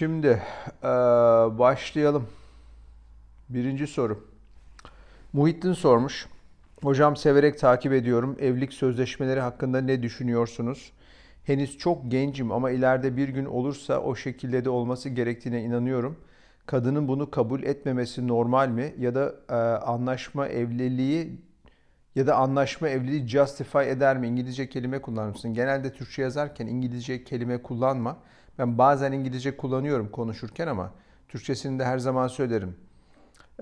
Şimdi başlayalım. Birinci soru. Muhittin sormuş. Hocam severek takip ediyorum. Evlilik sözleşmeleri hakkında ne düşünüyorsunuz? Henüz çok gencim ama ileride bir gün olursa o şekilde de olması gerektiğine inanıyorum. Kadının bunu kabul etmemesi normal mi? Ya da e, anlaşma evliliği ya da anlaşma evliliği justify eder mi? İngilizce kelime kullanır Genelde Türkçe yazarken İngilizce kelime kullanma. Ben bazen İngilizce kullanıyorum konuşurken ama Türkçesini de her zaman söylerim.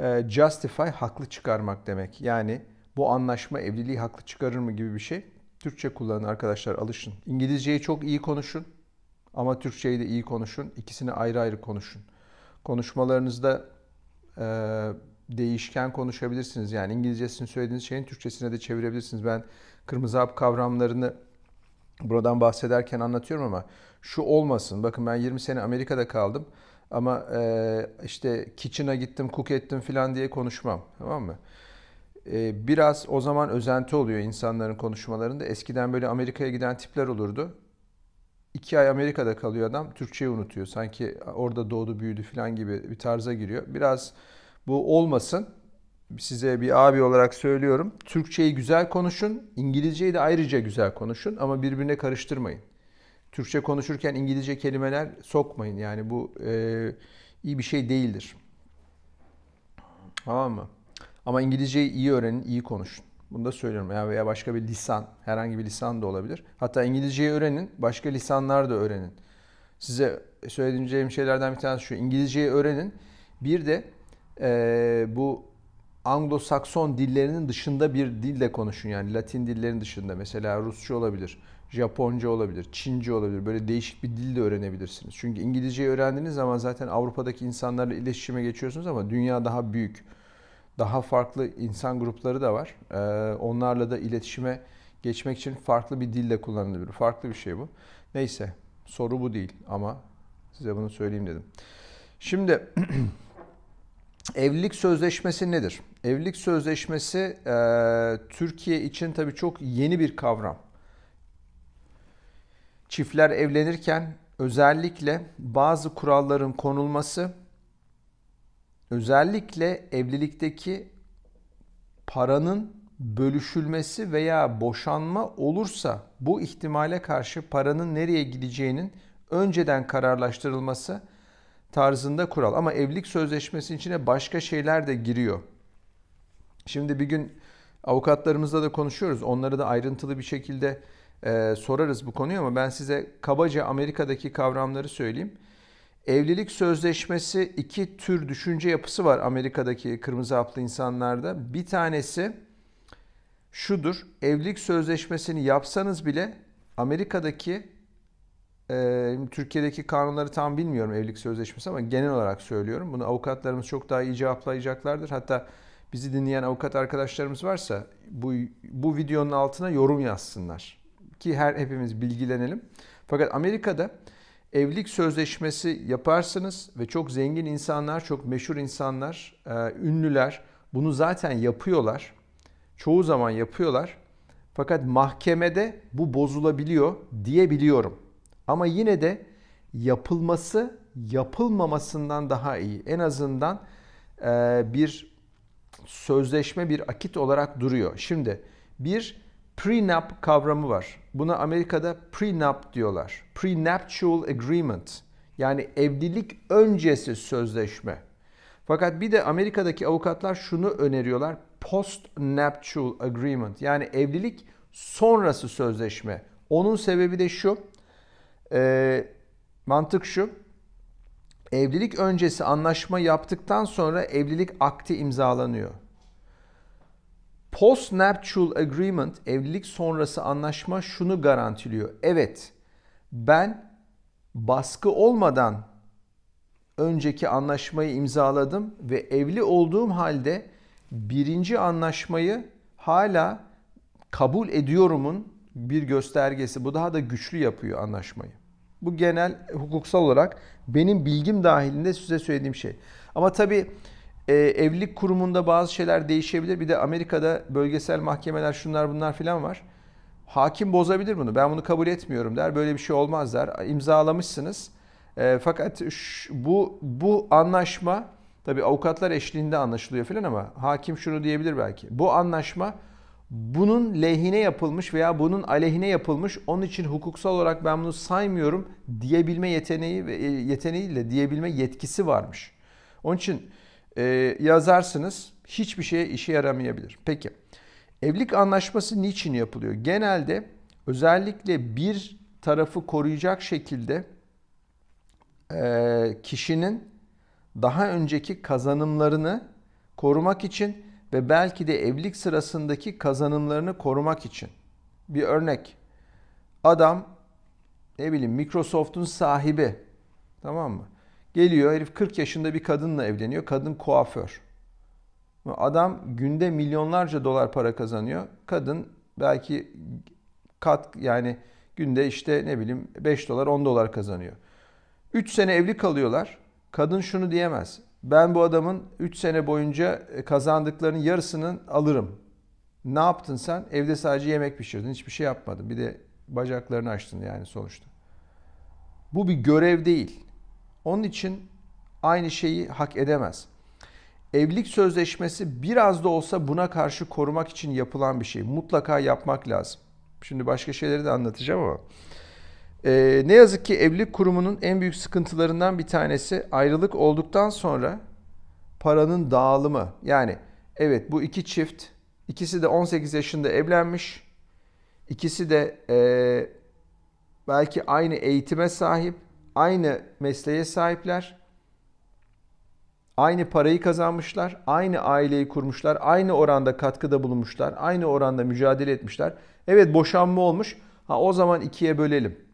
Ee, justify haklı çıkarmak demek. Yani bu anlaşma evliliği haklı çıkarır mı gibi bir şey. Türkçe kullanın arkadaşlar alışın. İngilizceyi çok iyi konuşun ama Türkçeyi de iyi konuşun. İkisini ayrı ayrı konuşun. Konuşmalarınızda e, değişken konuşabilirsiniz. Yani İngilizcesini söylediğiniz şeyin Türkçesine de çevirebilirsiniz. Ben kırmızı hap kavramlarını Buradan bahsederken anlatıyorum ama şu olmasın. Bakın ben 20 sene Amerika'da kaldım ama e, işte kitchen'a gittim, cook ettim falan diye konuşmam. Tamam mı? E, biraz o zaman özenti oluyor insanların konuşmalarında. Eskiden böyle Amerika'ya giden tipler olurdu. İki ay Amerika'da kalıyor adam, Türkçeyi unutuyor. Sanki orada doğdu büyüdü falan gibi bir tarza giriyor. Biraz bu olmasın size bir abi olarak söylüyorum. Türkçeyi güzel konuşun, İngilizceyi de ayrıca güzel konuşun ama birbirine karıştırmayın. Türkçe konuşurken İngilizce kelimeler sokmayın. Yani bu e, iyi bir şey değildir. Tamam mı? Ama İngilizceyi iyi öğrenin, iyi konuşun. Bunu da söylüyorum. Ya veya başka bir lisan, herhangi bir lisan da olabilir. Hatta İngilizceyi öğrenin, başka lisanlar da öğrenin. Size söyleyeceğim şeylerden bir tanesi şu. İngilizceyi öğrenin. Bir de e, bu Anglo-Sakson dillerinin dışında bir dille konuşun yani Latin dillerinin dışında mesela Rusça olabilir, Japonca olabilir, Çince olabilir. Böyle değişik bir dil de öğrenebilirsiniz. Çünkü İngilizceyi öğrendiğiniz zaman zaten Avrupa'daki insanlarla iletişime geçiyorsunuz ama dünya daha büyük. Daha farklı insan grupları da var. Ee, onlarla da iletişime geçmek için farklı bir dille kullanılabilir. Farklı bir şey bu. Neyse soru bu değil ama size bunu söyleyeyim dedim. Şimdi evlilik sözleşmesi nedir? Evlilik sözleşmesi e, Türkiye için tabii çok yeni bir kavram. Çiftler evlenirken özellikle bazı kuralların konulması, özellikle evlilikteki paranın bölüşülmesi veya boşanma olursa bu ihtimale karşı paranın nereye gideceğinin önceden kararlaştırılması tarzında kural. Ama evlilik sözleşmesi içine başka şeyler de giriyor. Şimdi bir gün avukatlarımızla da konuşuyoruz. onları da ayrıntılı bir şekilde e, sorarız bu konuyu ama ben size kabaca Amerika'daki kavramları söyleyeyim. Evlilik sözleşmesi iki tür düşünce yapısı var Amerika'daki kırmızı haplı insanlarda. Bir tanesi şudur. Evlilik sözleşmesini yapsanız bile Amerika'daki e, Türkiye'deki kanunları tam bilmiyorum evlilik sözleşmesi ama genel olarak söylüyorum. Bunu avukatlarımız çok daha iyi cevaplayacaklardır. Hatta bizi dinleyen avukat arkadaşlarımız varsa bu bu videonun altına yorum yazsınlar ki her hepimiz bilgilenelim. Fakat Amerika'da evlilik sözleşmesi yaparsınız ve çok zengin insanlar, çok meşhur insanlar, e, ünlüler bunu zaten yapıyorlar. Çoğu zaman yapıyorlar. Fakat mahkemede bu bozulabiliyor diye biliyorum. Ama yine de yapılması yapılmamasından daha iyi. En azından e, bir sözleşme bir akit olarak duruyor. Şimdi bir prenup kavramı var. Buna Amerika'da prenup diyorlar. Prenuptial agreement. Yani evlilik öncesi sözleşme. Fakat bir de Amerika'daki avukatlar şunu öneriyorlar. Postnuptial agreement. Yani evlilik sonrası sözleşme. Onun sebebi de şu. E, mantık şu. Evlilik öncesi anlaşma yaptıktan sonra evlilik akti imzalanıyor. Postnuptial agreement evlilik sonrası anlaşma şunu garantiliyor. Evet. Ben baskı olmadan önceki anlaşmayı imzaladım ve evli olduğum halde birinci anlaşmayı hala kabul ediyorumun bir göstergesi. Bu daha da güçlü yapıyor anlaşmayı. Bu genel hukuksal olarak benim bilgim dahilinde size söylediğim şey. Ama tabii e, evlilik kurumunda bazı şeyler değişebilir. Bir de Amerika'da bölgesel mahkemeler şunlar bunlar filan var. Hakim bozabilir bunu. Ben bunu kabul etmiyorum der. Böyle bir şey olmaz der. İmzalamışsınız. E, fakat şu, bu bu anlaşma tabii avukatlar eşliğinde anlaşılıyor filan ama hakim şunu diyebilir belki. Bu anlaşma bunun lehine yapılmış veya bunun aleyhine yapılmış onun için hukuksal olarak ben bunu saymıyorum diyebilme yeteneği ve e, yeteneğiyle diyebilme yetkisi varmış. Onun için e, yazarsınız hiçbir şeye işe yaramayabilir. Peki evlilik anlaşması niçin yapılıyor? Genelde özellikle bir tarafı koruyacak şekilde e, kişinin daha önceki kazanımlarını korumak için ve belki de evlilik sırasındaki kazanımlarını korumak için. Bir örnek. Adam ne bileyim Microsoft'un sahibi. Tamam mı? Geliyor herif 40 yaşında bir kadınla evleniyor. Kadın kuaför. Adam günde milyonlarca dolar para kazanıyor. Kadın belki kat yani günde işte ne bileyim 5 dolar 10 dolar kazanıyor. 3 sene evli kalıyorlar. Kadın şunu diyemez ben bu adamın 3 sene boyunca e, kazandıklarının yarısını alırım. Ne yaptın sen? Evde sadece yemek pişirdin. Hiçbir şey yapmadın. Bir de bacaklarını açtın yani sonuçta. Bu bir görev değil. Onun için aynı şeyi hak edemez. Evlilik sözleşmesi biraz da olsa buna karşı korumak için yapılan bir şey. Mutlaka yapmak lazım. Şimdi başka şeyleri de anlatacağım ama. E, ne yazık ki evlilik kurumunun en büyük sıkıntılarından bir tanesi ayrılık olduktan sonra paranın dağılımı. Yani evet bu iki çift ikisi de 18 yaşında evlenmiş. İkisi de e, belki aynı eğitime sahip, aynı mesleğe sahipler. Aynı parayı kazanmışlar, aynı aileyi kurmuşlar, aynı oranda katkıda bulunmuşlar, aynı oranda mücadele etmişler. Evet boşanma olmuş. Ha o zaman ikiye bölelim.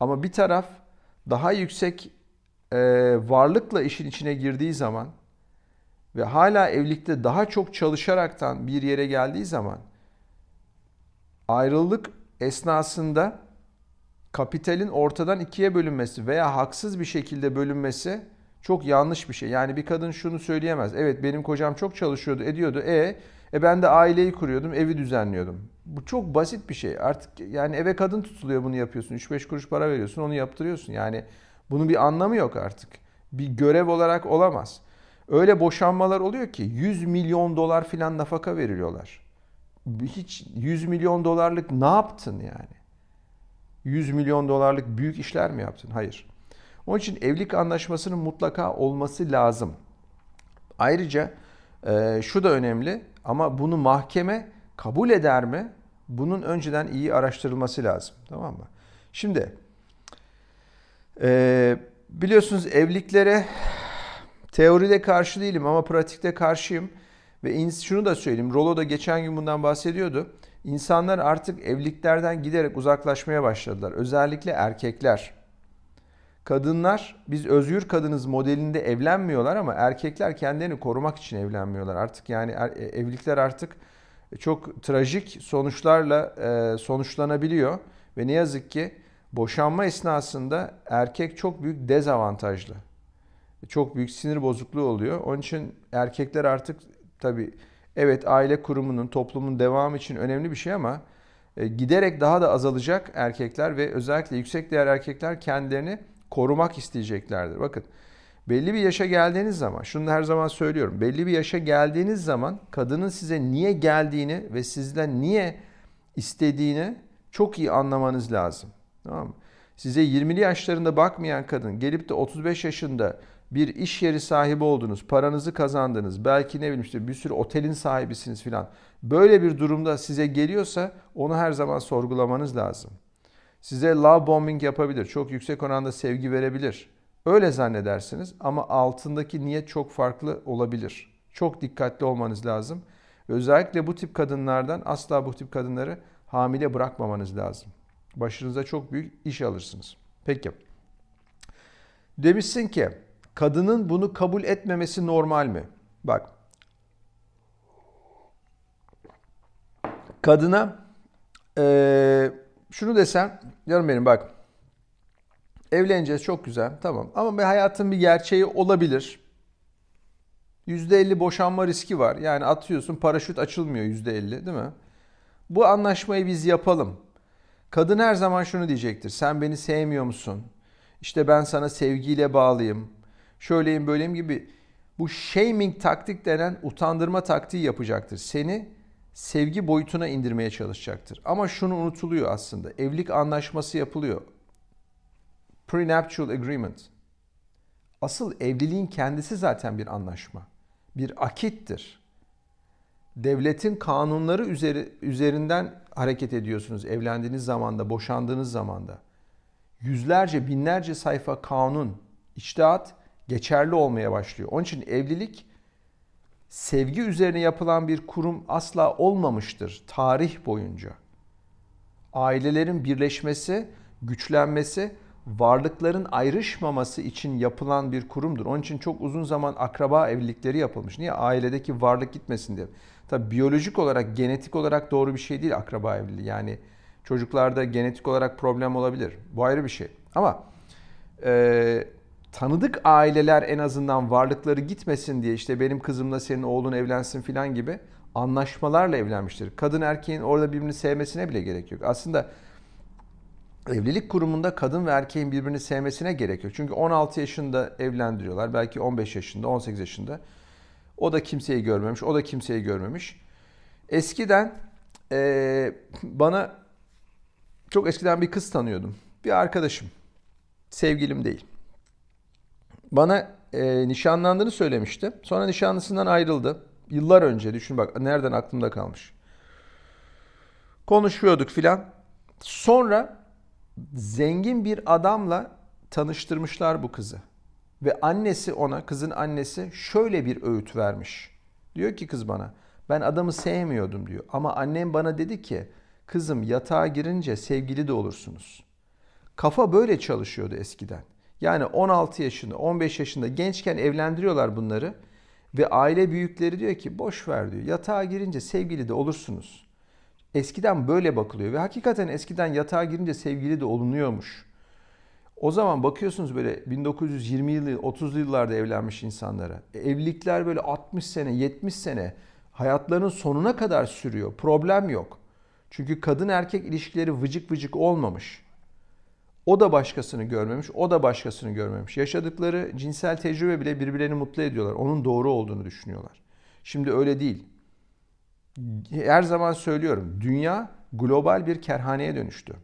Ama bir taraf daha yüksek e, varlıkla işin içine girdiği zaman ve hala evlilikte daha çok çalışaraktan bir yere geldiği zaman ayrılık esnasında kapitalin ortadan ikiye bölünmesi veya haksız bir şekilde bölünmesi çok yanlış bir şey. Yani bir kadın şunu söyleyemez. Evet benim kocam çok çalışıyordu, ediyordu. E, e ben de aileyi kuruyordum, evi düzenliyordum. Bu çok basit bir şey. Artık yani eve kadın tutuluyor bunu yapıyorsun. 3-5 kuruş para veriyorsun, onu yaptırıyorsun. Yani bunun bir anlamı yok artık. Bir görev olarak olamaz. Öyle boşanmalar oluyor ki 100 milyon dolar filan nafaka veriliyorlar. Hiç 100 milyon dolarlık ne yaptın yani? 100 milyon dolarlık büyük işler mi yaptın? Hayır. Onun için evlilik anlaşmasının mutlaka olması lazım. Ayrıca e, şu da önemli ama bunu mahkeme kabul eder mi? Bunun önceden iyi araştırılması lazım. Tamam mı? Şimdi e, biliyorsunuz evliliklere teoride karşı değilim ama pratikte karşıyım. Ve şunu da söyleyeyim. Rolo da geçen gün bundan bahsediyordu. İnsanlar artık evliliklerden giderek uzaklaşmaya başladılar. Özellikle erkekler. Kadınlar biz özgür kadınız modelinde evlenmiyorlar ama erkekler kendilerini korumak için evlenmiyorlar. Artık yani er, e, evlilikler artık çok trajik sonuçlarla e, sonuçlanabiliyor ve ne yazık ki boşanma esnasında erkek çok büyük dezavantajlı. Çok büyük sinir bozukluğu oluyor. Onun için erkekler artık tabii evet aile kurumunun, toplumun devamı için önemli bir şey ama e, giderek daha da azalacak erkekler ve özellikle yüksek değer erkekler kendilerini korumak isteyeceklerdir. Bakın belli bir yaşa geldiğiniz zaman, şunu her zaman söylüyorum. Belli bir yaşa geldiğiniz zaman kadının size niye geldiğini ve sizden niye istediğini çok iyi anlamanız lazım. Tamam mı? Size 20'li yaşlarında bakmayan kadın gelip de 35 yaşında bir iş yeri sahibi oldunuz, paranızı kazandınız, belki ne bileyim işte bir sürü otelin sahibisiniz filan. Böyle bir durumda size geliyorsa onu her zaman sorgulamanız lazım. Size love bombing yapabilir. Çok yüksek oranda sevgi verebilir. Öyle zannedersiniz ama altındaki niyet çok farklı olabilir. Çok dikkatli olmanız lazım. Özellikle bu tip kadınlardan asla bu tip kadınları hamile bırakmamanız lazım. Başınıza çok büyük iş alırsınız. Peki. Demişsin ki kadının bunu kabul etmemesi normal mi? Bak. Kadına ee, şunu desem, diyorum benim bak evleneceğiz çok güzel tamam ama bir hayatın bir gerçeği olabilir. %50 boşanma riski var. Yani atıyorsun paraşüt açılmıyor %50 değil mi? Bu anlaşmayı biz yapalım. Kadın her zaman şunu diyecektir. Sen beni sevmiyor musun? İşte ben sana sevgiyle bağlıyım. Şöyleyim böyleyim gibi. Bu shaming taktik denen utandırma taktiği yapacaktır. Seni sevgi boyutuna indirmeye çalışacaktır. Ama şunu unutuluyor aslında. Evlilik anlaşması yapılıyor. Prenuptial agreement. Asıl evliliğin kendisi zaten bir anlaşma. Bir akittir. Devletin kanunları üzeri, üzerinden hareket ediyorsunuz evlendiğiniz zamanda, boşandığınız zamanda. Yüzlerce, binlerce sayfa kanun, içtihat geçerli olmaya başlıyor. Onun için evlilik sevgi üzerine yapılan bir kurum asla olmamıştır tarih boyunca. Ailelerin birleşmesi, güçlenmesi, varlıkların ayrışmaması için yapılan bir kurumdur. Onun için çok uzun zaman akraba evlilikleri yapılmış. Niye? Ailedeki varlık gitmesin diye. Tabi biyolojik olarak, genetik olarak doğru bir şey değil akraba evliliği. Yani çocuklarda genetik olarak problem olabilir. Bu ayrı bir şey. Ama e, tanıdık aileler en azından varlıkları gitmesin diye işte benim kızımla senin oğlun evlensin filan gibi anlaşmalarla evlenmiştir. Kadın erkeğin orada birbirini sevmesine bile gerek yok. Aslında evlilik kurumunda kadın ve erkeğin birbirini sevmesine gerek yok. Çünkü 16 yaşında evlendiriyorlar. Belki 15 yaşında, 18 yaşında. O da kimseyi görmemiş, o da kimseyi görmemiş. Eskiden e, bana çok eskiden bir kız tanıyordum. Bir arkadaşım. Sevgilim değil bana e, nişanlandığını söylemişti. Sonra nişanlısından ayrıldı. Yıllar önce düşün bak nereden aklımda kalmış. Konuşuyorduk filan. Sonra zengin bir adamla tanıştırmışlar bu kızı. Ve annesi ona, kızın annesi şöyle bir öğüt vermiş. Diyor ki kız bana, ben adamı sevmiyordum diyor. Ama annem bana dedi ki, kızım yatağa girince sevgili de olursunuz. Kafa böyle çalışıyordu eskiden. Yani 16 yaşında, 15 yaşında gençken evlendiriyorlar bunları ve aile büyükleri diyor ki boş ver diyor. Yatağa girince sevgili de olursunuz. Eskiden böyle bakılıyor ve hakikaten eskiden yatağa girince sevgili de olunuyormuş. O zaman bakıyorsunuz böyle 1920 yılı 30'lu yıllarda evlenmiş insanlara. E, evlilikler böyle 60 sene, 70 sene hayatlarının sonuna kadar sürüyor. Problem yok. Çünkü kadın erkek ilişkileri vıcık vıcık olmamış. O da başkasını görmemiş, o da başkasını görmemiş. Yaşadıkları cinsel tecrübe bile birbirlerini mutlu ediyorlar. Onun doğru olduğunu düşünüyorlar. Şimdi öyle değil. Her zaman söylüyorum. Dünya global bir kerhaneye dönüştü.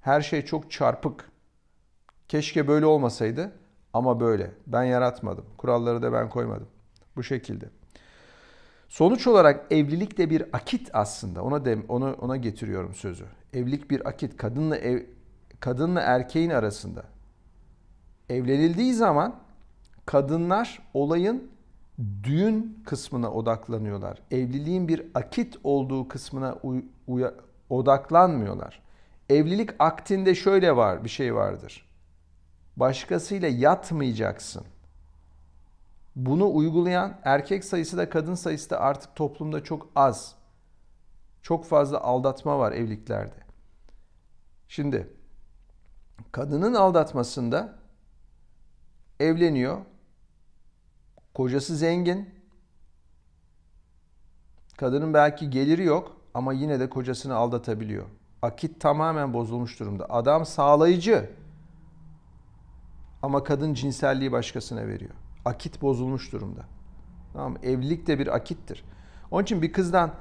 Her şey çok çarpık. Keşke böyle olmasaydı ama böyle. Ben yaratmadım. Kuralları da ben koymadım. Bu şekilde. Sonuç olarak evlilik de bir akit aslında. Ona dem ona ona getiriyorum sözü. Evlilik bir akit. Kadınla ev kadınla erkeğin arasında evlenildiği zaman kadınlar olayın düğün kısmına odaklanıyorlar. Evliliğin bir akit olduğu kısmına odaklanmıyorlar. Evlilik aktinde şöyle var bir şey vardır. Başkasıyla yatmayacaksın. Bunu uygulayan erkek sayısı da kadın sayısı da artık toplumda çok az. Çok fazla aldatma var evliliklerde. Şimdi kadının aldatmasında evleniyor. Kocası zengin. Kadının belki geliri yok ama yine de kocasını aldatabiliyor. Akit tamamen bozulmuş durumda. Adam sağlayıcı ama kadın cinselliği başkasına veriyor. Akit bozulmuş durumda. Tamam Evlilik de bir akittir. Onun için bir kızdan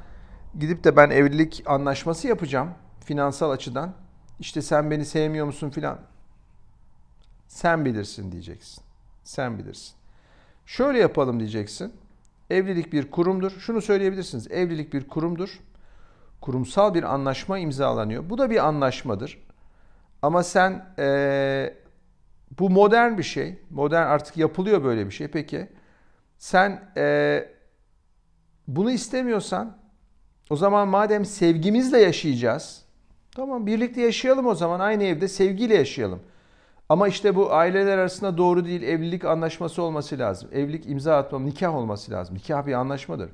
gidip de ben evlilik anlaşması yapacağım finansal açıdan işte sen beni sevmiyor musun filan. Sen bilirsin diyeceksin. Sen bilirsin. Şöyle yapalım diyeceksin. Evlilik bir kurumdur. Şunu söyleyebilirsiniz. Evlilik bir kurumdur. Kurumsal bir anlaşma imzalanıyor. Bu da bir anlaşmadır. Ama sen ee, bu modern bir şey. Modern artık yapılıyor böyle bir şey. Peki sen ee, bunu istemiyorsan o zaman madem sevgimizle yaşayacağız Tamam birlikte yaşayalım o zaman aynı evde sevgiyle yaşayalım. Ama işte bu aileler arasında doğru değil evlilik anlaşması olması lazım. Evlilik imza atma, nikah olması lazım. Nikah bir anlaşmadır.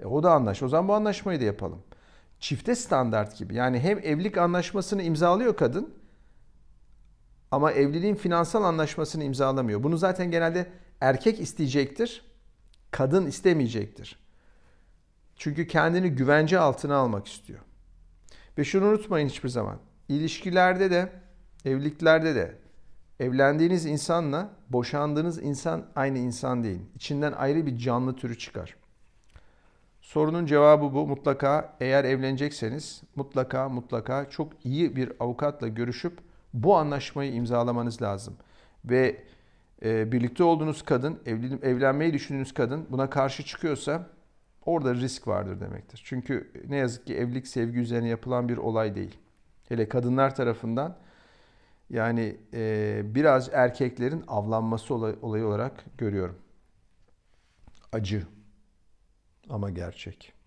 E o da anlaş. O zaman bu anlaşmayı da yapalım. Çifte standart gibi. Yani hem evlilik anlaşmasını imzalıyor kadın ama evliliğin finansal anlaşmasını imzalamıyor. Bunu zaten genelde erkek isteyecektir. Kadın istemeyecektir. Çünkü kendini güvence altına almak istiyor. Ve şunu unutmayın hiçbir zaman. İlişkilerde de, evliliklerde de evlendiğiniz insanla boşandığınız insan aynı insan değil. İçinden ayrı bir canlı türü çıkar. Sorunun cevabı bu. Mutlaka eğer evlenecekseniz mutlaka mutlaka çok iyi bir avukatla görüşüp bu anlaşmayı imzalamanız lazım. Ve e, birlikte olduğunuz kadın, evlenmeyi düşündüğünüz kadın buna karşı çıkıyorsa orada risk vardır demektir. Çünkü ne yazık ki evlilik sevgi üzerine yapılan bir olay değil. Hele kadınlar tarafından yani e, biraz erkeklerin avlanması olay, olayı olarak görüyorum. Acı ama gerçek.